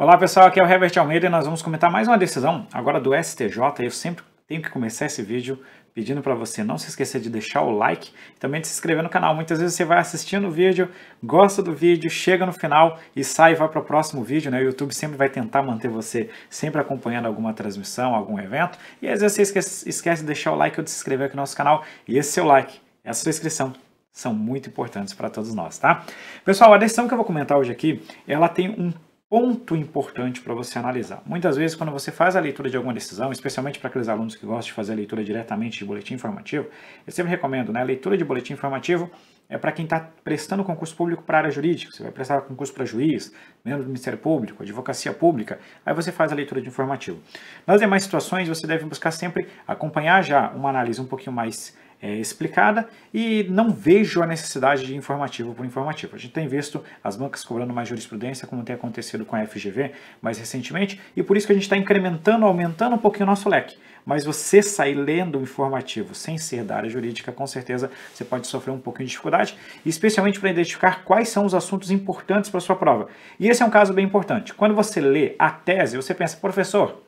Olá pessoal, aqui é o Herbert Almeida e nós vamos comentar mais uma decisão agora do STJ. Eu sempre tenho que começar esse vídeo pedindo para você não se esquecer de deixar o like e também de se inscrever no canal. Muitas vezes você vai assistindo o vídeo, gosta do vídeo, chega no final e sai e vai para o próximo vídeo. Né? O YouTube sempre vai tentar manter você sempre acompanhando alguma transmissão, algum evento. E às vezes você esquece, esquece de deixar o like ou de se inscrever aqui no nosso canal. E esse seu like, essa sua inscrição são muito importantes para todos nós, tá? Pessoal, a decisão que eu vou comentar hoje aqui, ela tem um ponto importante para você analisar. Muitas vezes, quando você faz a leitura de alguma decisão, especialmente para aqueles alunos que gostam de fazer a leitura diretamente de boletim informativo, eu sempre recomendo, né? A leitura de boletim informativo é para quem está prestando concurso público para a área jurídica. Você vai prestar concurso para juiz, membro do Ministério Público, advocacia pública, aí você faz a leitura de informativo. Nas demais situações, você deve buscar sempre acompanhar já uma análise um pouquinho mais é, explicada e não vejo a necessidade de informativo por informativo. A gente tem visto as bancas cobrando mais jurisprudência, como tem acontecido com a FGV mais recentemente, e por isso que a gente está incrementando, aumentando um pouquinho o nosso leque. Mas você sair lendo o informativo sem ser da área jurídica, com certeza você pode sofrer um pouquinho de dificuldade, especialmente para identificar quais são os assuntos importantes para sua prova. E esse é um caso bem importante. Quando você lê a tese, você pensa, professor,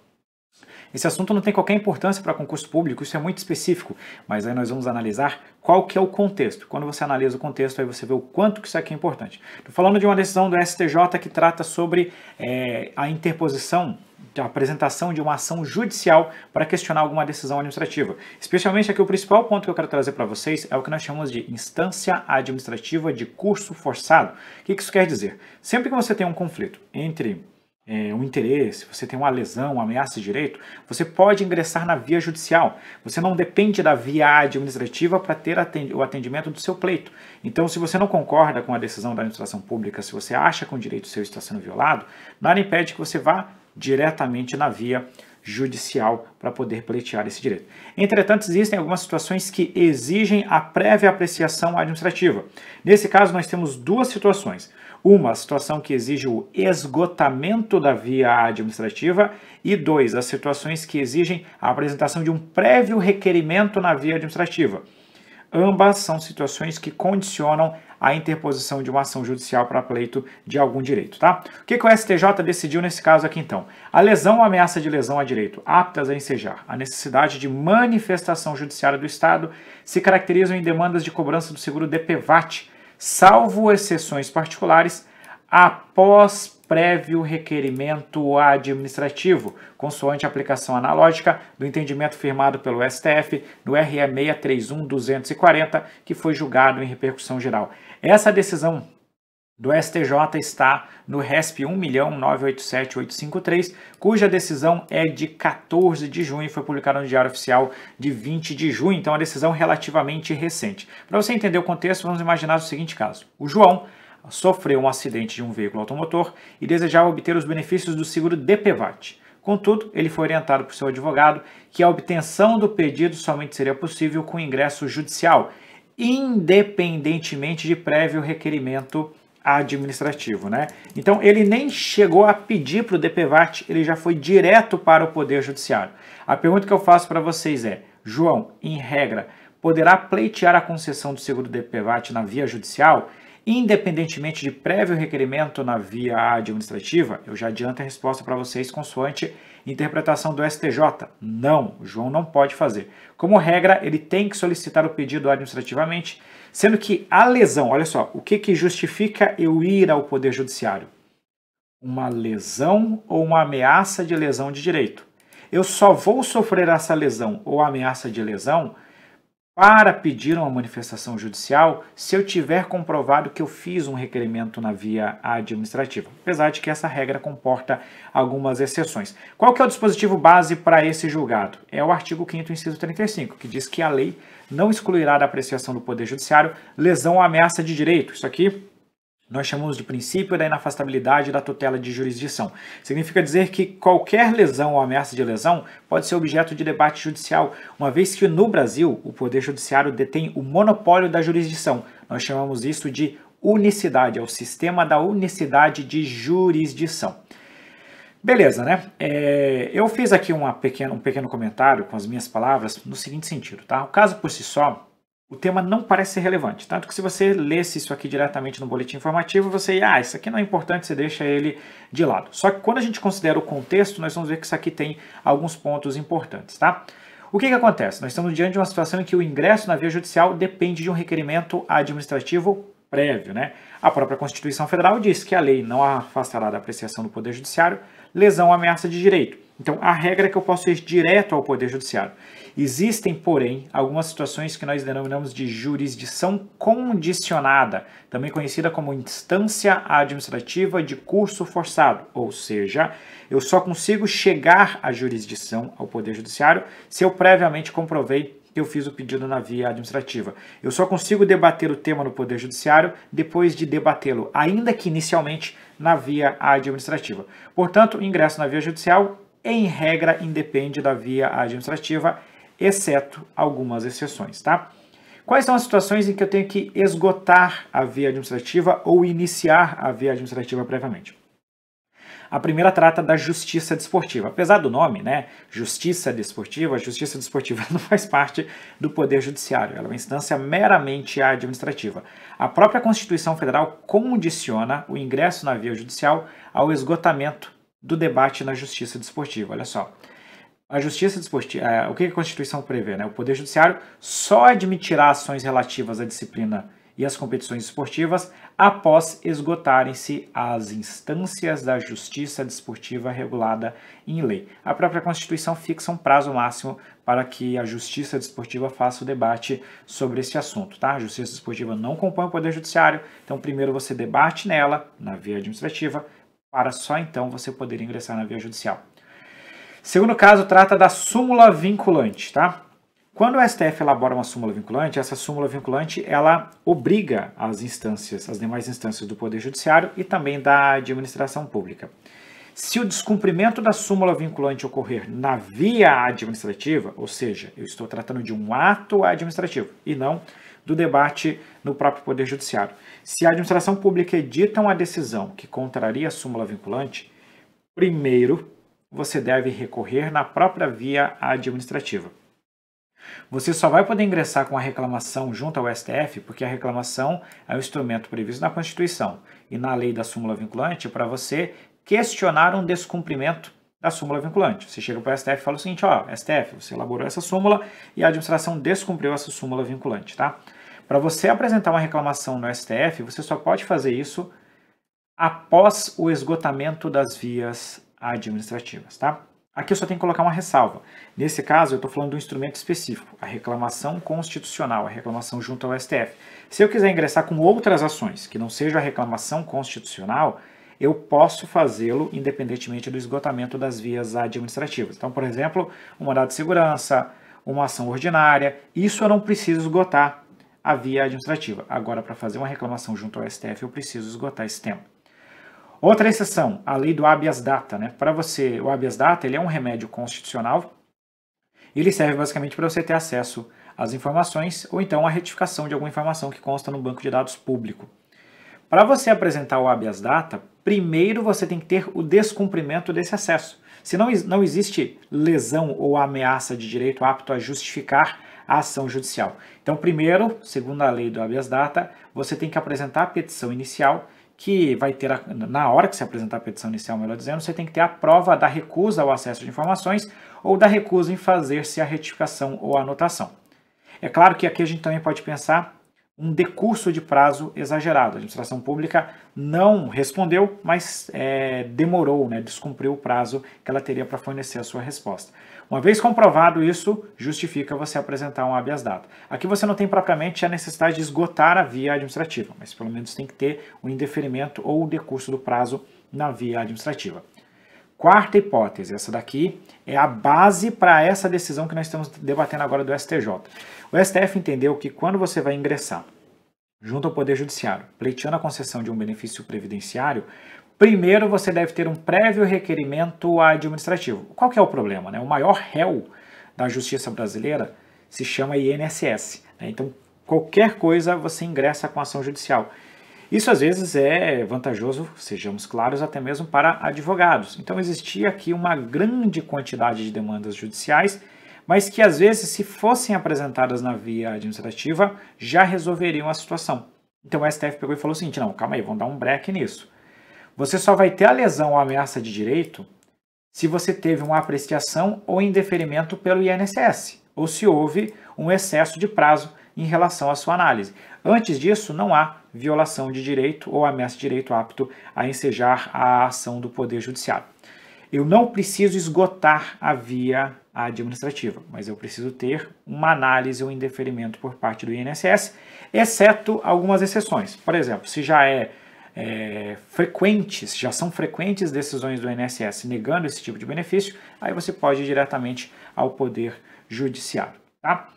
esse assunto não tem qualquer importância para concurso público, isso é muito específico, mas aí nós vamos analisar qual que é o contexto. Quando você analisa o contexto, aí você vê o quanto que isso aqui é importante. Estou falando de uma decisão do STJ que trata sobre é, a interposição a apresentação de uma ação judicial para questionar alguma decisão administrativa. Especialmente aqui o principal ponto que eu quero trazer para vocês é o que nós chamamos de instância administrativa de curso forçado. O que isso quer dizer? Sempre que você tem um conflito entre é, um interesse, você tem uma lesão, uma ameaça de direito, você pode ingressar na via judicial. Você não depende da via administrativa para ter o atendimento do seu pleito. Então, se você não concorda com a decisão da administração pública, se você acha que um direito seu está sendo violado, nada impede que você vá diretamente na via judicial para poder pleitear esse direito. Entretanto, existem algumas situações que exigem a prévia apreciação administrativa. Nesse caso, nós temos duas situações. Uma, a situação que exige o esgotamento da via administrativa e dois, as situações que exigem a apresentação de um prévio requerimento na via administrativa. Ambas são situações que condicionam a interposição de uma ação judicial para pleito de algum direito, tá? O que, que, o STJ decidiu nesse caso aqui, então? A lesão ou ameaça de lesão a direito aptas a ensejar a necessidade de manifestação judiciária do Estado se caracterizam em demandas de cobrança do seguro DPVAT, salvo exceções particulares, após prévio requerimento administrativo, consoante a aplicação analógica do entendimento firmado pelo STF no RE 631-240, que foi julgado em repercussão geral. Essa decisão do STJ está no RESP 1.987.853, cuja decisão é de 14 de junho e foi publicada no Diário Oficial de 20 de junho, então é uma decisão relativamente recente. Para você entender o contexto, vamos imaginar o seguinte caso. O João sofreu um acidente de um veículo automotor e desejava obter os benefícios do seguro DPVAT. Contudo, ele foi orientado por seu advogado que a obtenção do pedido somente seria possível com ingresso judicial, independentemente de prévio requerimento administrativo, né? Então ele nem chegou a pedir para o DPVAT, ele já foi direto para o Poder Judiciário. A pergunta que eu faço para vocês é, João, em regra, poderá pleitear a concessão do seguro DPVAT na via judicial, independentemente de prévio requerimento na via administrativa? Eu já adianto a resposta para vocês consoante interpretação do STJ. Não, João não pode fazer. Como regra, ele tem que solicitar o pedido administrativamente Sendo que a lesão, olha só, o que, que justifica eu ir ao Poder Judiciário? Uma lesão ou uma ameaça de lesão de direito. Eu só vou sofrer essa lesão ou ameaça de lesão para pedir uma manifestação judicial se eu tiver comprovado que eu fiz um requerimento na via administrativa, apesar de que essa regra comporta algumas exceções. Qual que é o dispositivo base para esse julgado? É o artigo 5º, inciso 35, que diz que a lei não excluirá da apreciação do Poder Judiciário lesão ou ameaça de direito. Isso aqui nós chamamos de princípio da inafastabilidade da tutela de jurisdição. Significa dizer que qualquer lesão ou ameaça de lesão pode ser objeto de debate judicial, uma vez que no Brasil o Poder Judiciário detém o monopólio da jurisdição. Nós chamamos isso de unicidade, é o sistema da unicidade de jurisdição. Beleza, né? É, eu fiz aqui uma pequeno, um pequeno comentário com as minhas palavras no seguinte sentido, tá? O caso por si só, o tema não parece ser relevante. Tanto que se você lesse isso aqui diretamente no boletim informativo, você ia, ah, isso aqui não é importante, você deixa ele de lado. Só que quando a gente considera o contexto, nós vamos ver que isso aqui tem alguns pontos importantes, tá? O que, que acontece? Nós estamos diante de uma situação em que o ingresso na via judicial depende de um requerimento administrativo prévio, né? A própria Constituição Federal diz que a lei não afastará da apreciação do Poder Judiciário lesão ameaça de direito. Então, a regra é que eu posso ir direto ao Poder Judiciário. Existem, porém, algumas situações que nós denominamos de jurisdição condicionada, também conhecida como instância administrativa de curso forçado, ou seja, eu só consigo chegar à jurisdição, ao Poder Judiciário, se eu previamente comprovei que eu fiz o pedido na via administrativa. Eu só consigo debater o tema no Poder Judiciário depois de debatê-lo, ainda que inicialmente na via administrativa. Portanto, o ingresso na via judicial, em regra, independe da via administrativa, exceto algumas exceções, tá? Quais são as situações em que eu tenho que esgotar a via administrativa ou iniciar a via administrativa previamente? A primeira trata da justiça desportiva. Apesar do nome, né, justiça desportiva, a justiça desportiva não faz parte do Poder Judiciário, ela é uma instância meramente administrativa. A própria Constituição Federal condiciona o ingresso na via judicial ao esgotamento do debate na justiça desportiva. Olha só. A justiça desportiva, é, eh, o que a Constituição prevê, né? O Poder Judiciário só admitirá ações relativas à disciplina e as competições esportivas após esgotarem-se as instâncias da justiça desportiva regulada em lei. A própria Constituição fixa um prazo máximo para que a justiça desportiva faça o debate sobre esse assunto, tá? A justiça desportiva não compõe o poder judiciário, então primeiro você debate nela, na via administrativa, para só então você poder ingressar na via judicial. Segundo caso, trata da súmula vinculante, tá? Quando o STF elabora uma súmula vinculante, essa súmula vinculante ela obriga as instâncias, as demais instâncias do Poder Judiciário e também da administração pública. Se o descumprimento da súmula vinculante ocorrer na via administrativa, ou seja, eu estou tratando de um ato administrativo e não do debate no próprio Poder Judiciário. Se a administração pública edita uma decisão que contraria a súmula vinculante, primeiro você deve recorrer na própria via administrativa. Você só vai poder ingressar com a reclamação junto ao STF porque a reclamação é um instrumento previsto na Constituição e na lei da súmula vinculante para você questionar um descumprimento da súmula vinculante. Você chega para o STF e fala o seguinte, ó, STF, você elaborou essa súmula e a administração descumpriu essa súmula vinculante, tá? Para você apresentar uma reclamação no STF, você só pode fazer isso após o esgotamento das vias administrativas, tá? Aqui eu só tenho que colocar uma ressalva. Nesse caso, eu estou falando de um instrumento específico, a reclamação constitucional, a reclamação junto ao STF. Se eu quiser ingressar com outras ações que não seja a reclamação constitucional, eu posso fazê-lo independentemente do esgotamento das vias administrativas. Então, por exemplo, um mandado de segurança, uma ação ordinária, isso eu não preciso esgotar a via administrativa. Agora, para fazer uma reclamação junto ao STF, eu preciso esgotar esse tempo. Outra exceção, a lei do habeas data, né? Para você, o habeas data, ele é um remédio constitucional. Ele serve basicamente para você ter acesso às informações ou então a retificação de alguma informação que consta no banco de dados público. Para você apresentar o habeas data, primeiro você tem que ter o descumprimento desse acesso. Se não, não existe lesão ou ameaça de direito apto a justificar a ação judicial. Então, primeiro, segundo a lei do habeas data, você tem que apresentar a petição inicial que vai ter, a, na hora que se apresentar a petição inicial, melhor dizendo, você tem que ter a prova da recusa ao acesso de informações ou da recusa em fazer-se a retificação ou anotação. É claro que aqui a gente também pode pensar um decurso de prazo exagerado. A administração pública não respondeu, mas é, demorou, né, descumpriu o prazo que ela teria para fornecer a sua resposta. Uma vez comprovado isso, justifica você apresentar um habeas data. Aqui você não tem propriamente a necessidade de esgotar a via administrativa, mas pelo menos tem que ter o indeferimento ou o decurso do prazo na via administrativa. Quarta hipótese, essa daqui é a base para essa decisão que nós estamos debatendo agora do STJ. O STF entendeu que quando você vai ingressar junto ao Poder Judiciário, pleiteando a concessão de um benefício previdenciário, primeiro você deve ter um prévio requerimento administrativo. Qual que é o problema? Né? O maior réu da justiça brasileira se chama INSS. Né? Então, qualquer coisa você ingressa com ação judicial. Isso às vezes é vantajoso, sejamos claros, até mesmo para advogados. Então existia aqui uma grande quantidade de demandas judiciais, mas que às vezes, se fossem apresentadas na via administrativa, já resolveriam a situação. Então o STF pegou e falou o seguinte: não, calma aí, vamos dar um break nisso. Você só vai ter a lesão ou a ameaça de direito se você teve uma apreciação ou indeferimento pelo INSS, ou se houve um excesso de prazo em relação à sua análise. Antes disso, não há violação de direito ou ameaça de direito apto a ensejar a ação do Poder Judiciário. Eu não preciso esgotar a via administrativa, mas eu preciso ter uma análise ou indeferimento por parte do INSS, exceto algumas exceções. Por exemplo, se já é, é frequentes, já são frequentes decisões do INSS negando esse tipo de benefício, aí você pode ir diretamente ao Poder Judiciário. Tá?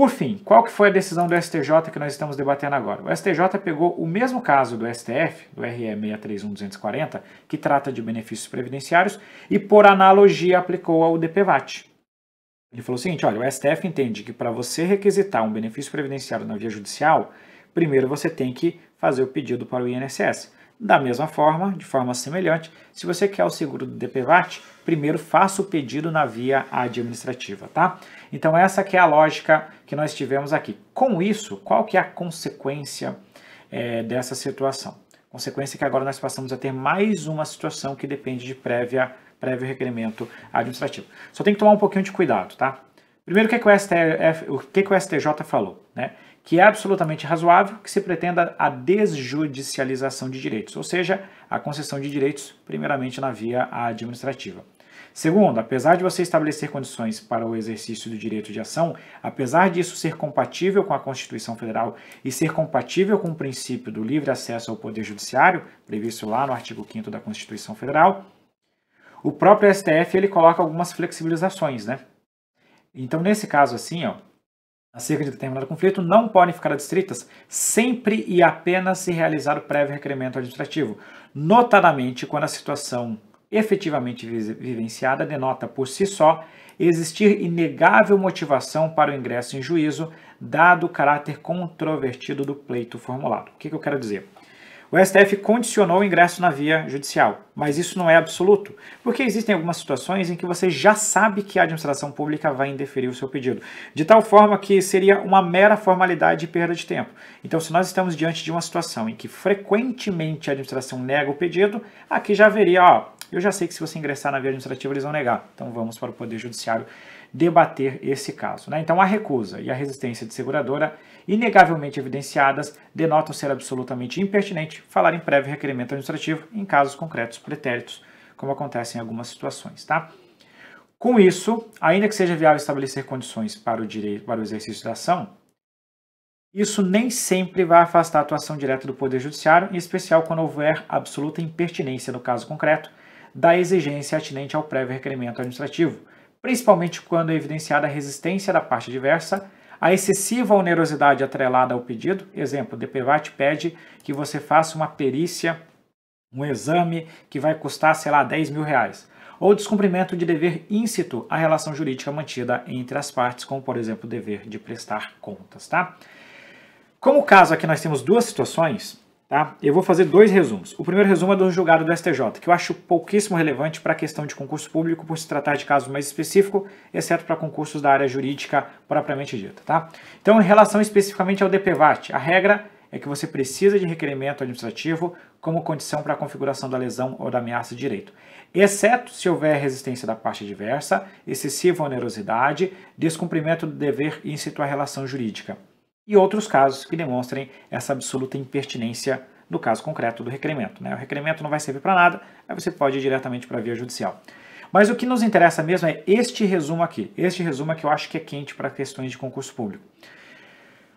Por fim, qual que foi a decisão do STJ que nós estamos debatendo agora? O STJ pegou o mesmo caso do STF, do RE 631-240, que trata de benefícios previdenciários, e por analogia aplicou ao DPVAT. Ele falou o seguinte, olha, o STF entende que para você requisitar um benefício previdenciário na via judicial, primeiro você tem que fazer o pedido para o INSS. Da mesma forma, de forma semelhante, se você quer o seguro do DPVAT, primeiro faça o pedido na via administrativa, tá? Então essa que é a lógica que nós tivemos aqui. Com isso, qual que é a consequência é, dessa situação? Consequência que agora nós passamos a ter mais uma situação que depende de prévia, prévio requerimento administrativo. Só tem que tomar um pouquinho de cuidado, tá? Primeiro, o que, que, o, STF, o, que, que o STJ falou, né? que é absolutamente razoável que se pretenda a desjudicialização de direitos, ou seja, a concessão de direitos primeiramente na via administrativa. Segundo, apesar de você estabelecer condições para o exercício do direito de ação, apesar disso ser compatível com a Constituição Federal e ser compatível com o princípio do livre acesso ao Poder Judiciário, previsto lá no artigo 5 da Constituição Federal, o próprio STF ele coloca algumas flexibilizações, né? Então, nesse caso assim, ó, acerca de determinado conflito não podem ficar adstritas sempre e apenas se realizar o prévio requerimento administrativo, notadamente quando a situação efetivamente vivenciada denota por si só existir inegável motivação para o ingresso em juízo, dado o caráter controvertido do pleito formulado. O que, que eu quero dizer? O STF condicionou o ingresso na via judicial, mas isso não é absoluto, porque existem algumas situações em que você já sabe que a administração pública vai indeferir o seu pedido, de tal forma que seria uma mera formalidade e perda de tempo. Então, se nós estamos diante de uma situação em que frequentemente a administração nega o pedido, aqui já haveria, ó, eu já sei que se você ingressar na via administrativa, eles vão negar. Então vamos para o Poder Judiciário debater esse caso. Né? Então, a recusa e a resistência de seguradora, inegavelmente evidenciadas, denotam ser absolutamente impertinente falar em prévio requerimento administrativo em casos concretos pretéritos, como acontece em algumas situações. Tá? Com isso, ainda que seja viável estabelecer condições para o, direito, para o exercício da ação, isso nem sempre vai afastar a atuação direta do Poder Judiciário, em especial quando houver absoluta impertinência no caso concreto, da exigência atinente ao prévio requerimento administrativo, principalmente quando é evidenciada a resistência da parte diversa, a excessiva onerosidade atrelada ao pedido, exemplo, o DPVAT pede que você faça uma perícia, um exame que vai custar, sei lá, 10 mil reais ou descumprimento de dever íncito à relação jurídica mantida entre as partes, como por exemplo o dever de prestar contas, tá? Como caso aqui nós temos duas situações, Tá? Eu vou fazer dois resumos. O primeiro resumo é do julgado do STJ, que eu acho pouquíssimo relevante para a questão de concurso público por se tratar de caso mais específico, exceto para concursos da área jurídica propriamente dita. Tá? Então, em relação especificamente ao DPVAT, a regra é que você precisa de requerimento administrativo como condição para a configuração da lesão ou da ameaça de direito, exceto se houver resistência da parte adversa, excessiva onerosidade, descumprimento do dever e incitou a relação jurídica e outros casos que demonstrem essa absoluta impertinência no caso concreto do requerimento. Né? O requerimento não vai servir para nada, aí você pode ir diretamente para a via judicial. Mas o que nos interessa mesmo é este resumo aqui, este resumo que eu acho que é quente para questões de concurso público.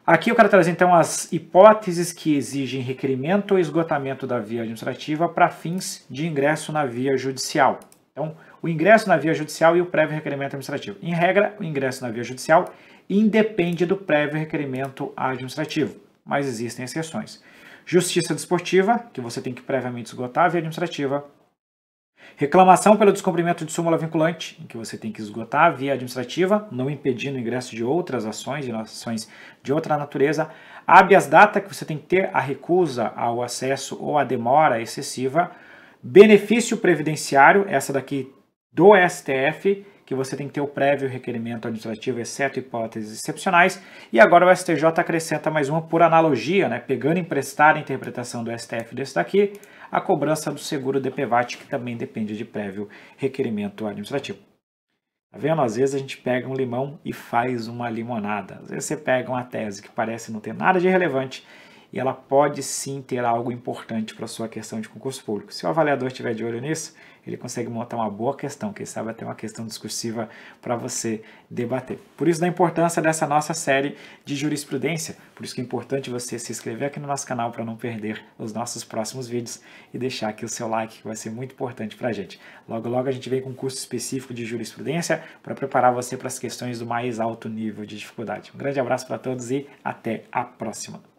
Aqui eu quero trazer então as hipóteses que exigem requerimento ou esgotamento da via administrativa para fins de ingresso na via judicial. Então, o ingresso na via judicial e o prévio requerimento administrativo. Em regra, o ingresso na via judicial independe do prévio requerimento administrativo, mas existem exceções. Justiça desportiva, que você tem que previamente esgotar a via administrativa. Reclamação pelo descumprimento de súmula vinculante, em que você tem que esgotar a via administrativa, não impedindo o ingresso de outras ações, de ações de outra natureza. Habeas data, que você tem que ter a recusa ao acesso ou a demora excessiva. Benefício previdenciário, essa daqui do STF, que você tem que ter o prévio requerimento administrativo, exceto hipóteses excepcionais. E agora o STJ acrescenta mais uma por analogia, né, pegando emprestar a interpretação do STF desse daqui, a cobrança do seguro DPVAT, que também depende de prévio requerimento administrativo. Tá vendo? Às vezes a gente pega um limão e faz uma limonada. Às vezes você pega uma tese que parece não ter nada de relevante e ela pode sim ter algo importante para sua questão de concurso público. Se o avaliador estiver de olho nisso, ele consegue montar uma boa questão, quem sabe até uma questão discursiva para você debater. Por isso da importância dessa nossa série de jurisprudência, por isso que é importante você se inscrever aqui no nosso canal para não perder os nossos próximos vídeos e deixar aqui o seu like, que vai ser muito importante para a gente. Logo, logo a gente vem com um curso específico de jurisprudência para preparar você para as questões do mais alto nível de dificuldade. Um grande abraço para todos e até a próxima!